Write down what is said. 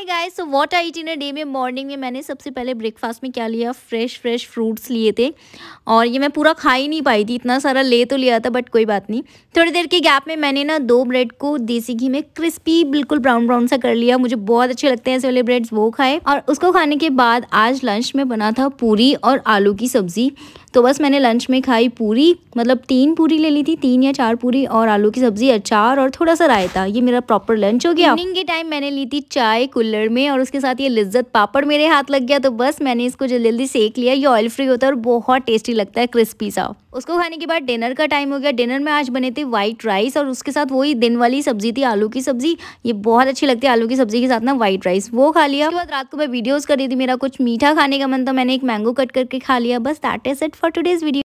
hi guys so what I eat in a day में morning में मैंने सबसे पहले ब्रेकफास्ट में क्या लिया फ्रेश फ्रेश फ्रूट्स लिए थे और ये मैं पूरा खा ही नहीं पाई थी इतना सारा ले तो लिया था बट कोई बात नहीं थोड़ी देर के गैप में मैंने ना दो ब्रेड को देसी घी में क्रिस्पी बिल्कुल ब्राउन ब्राउन सा कर लिया मुझे बहुत अच्छे लगते हैं ऐसे वाले ब्रेड्स वो खाए और उसको खाने के बाद आज लंच में बना था पूरी और आलू की सब्ज़ी तो बस मैंने लंच में खाई पूरी मतलब तीन पूरी ले ली थी तीन या चार पूरी और आलू की सब्ज़ी अचार और थोड़ा सा रायता ये मेरा प्रॉपर लंच हो गया इवनिंग के टाइम मैंने ली थी चाय कुल कुल्लड़ में और उसके साथ ये लिज्जत पापड़ मेरे हाथ लग गया तो बस मैंने इसको जल्दी सेक लिया ये ऑयल फ्री होता है और बहुत टेस्टी लगता है क्रिस्पी सा उसको खाने के बाद डिनर का टाइम हो गया डिनर में आज बने थे व्हाइट राइस और उसके साथ वही दिन वाली सब्जी थी आलू की सब्जी ये बहुत अच्छी लगती है आलू की सब्जी के साथ ना व्हाइट राइस वो खा लिया उसके बाद रात को मैं वीडियोस कर रही थी मेरा कुछ मीठा खाने का मन तो मैंने एक मैंगो कट करके खा लिया बस that is it for today's video